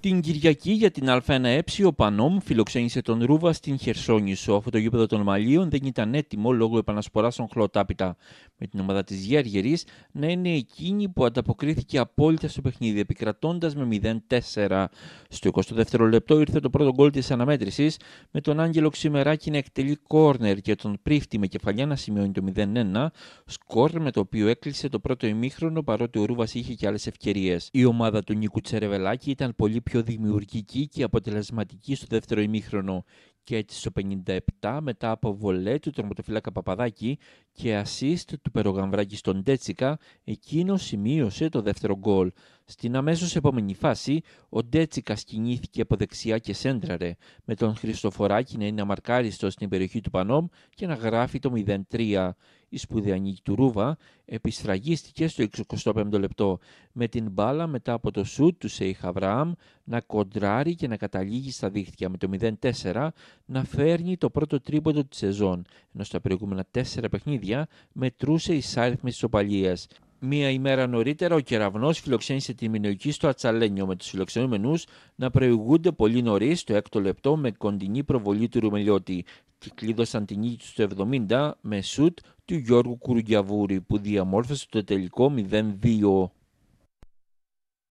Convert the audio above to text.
Την Κυριακή για την Α1Ε ο Πανόμ φιλοξένησε τον Ρούβα στην Χερσόνησο αφού το γήπεδο των Μαλίων δεν ήταν έτοιμο λόγω επανασποράς των Χλωτάπητα Με την ομάδα της Γέργερης να είναι εκείνη που ανταποκρίθηκε απόλυτα στο παιχνίδι επικρατώντας με 0-4. Στο 22ο λεπτό ήρθε το πρώτο γκολ της αναμέτρησης με τον Άγγελο Ξημεράκι να εκτελεί κόρνερ και τον Πρίφτη με κεφαλιά να σημειώνει το 0-1, σκορ με το οποίο έκλεισε το πρώτο ημίχρονο παρότι ο Ρούβας είχε και άλλες ευκαιρίες. Η ομάδα του Νίκου Τσερεβελάκη ήταν πολύ πιο δημιουργική και αποτελεσματική στο δεύτερο ημίχρονο και έτσι στο 57 μετά από βολέ του τερματοφύλακα Παπαδάκη και assist του Περογαμβράκη στον Τέτσικα, εκείνο σημείωσε το δεύτερο γκολ. Στην αμέσως επόμενη φάση, ο Τέτσικα κινήθηκε από δεξιά και σέντραρε, με τον Χριστοφοράκη να είναι αμαρκάριστος στην περιοχή του Πανόμ και να γράφει το 0-3. Η νίκη του Ρούβα επιστραγίστηκε στο 65ο λεπτό με την μπάλα μετά από το σούτ του Σέιχ Αβραάμ να κοντράρει και να καταλήγει στα δίχτυα με το 0-4 να φέρνει το πρώτο τρίποντο της σεζόν ενώ στα προηγούμενα 4 παιχνίδια μετρούσε η σάριθμη της οπαλίας. τέσσερα παιχνιδια μετρουσε ημέρα νωρίτερα ο Κεραυνός φιλοξένησε τη Μηνοϊκή στο Ατσαλένιο με τους φιλοξενούμενους να προηγούνται πολύ νωρίς το έκτο λεπτό με κοντινή προβολή του Ρουμελιώτη και κλείδωσαν την νίκη τους στο 70 με σουτ του Γιώργου Κουρουγιαβούρη που διαμόρφωσε το τελικό 0-2.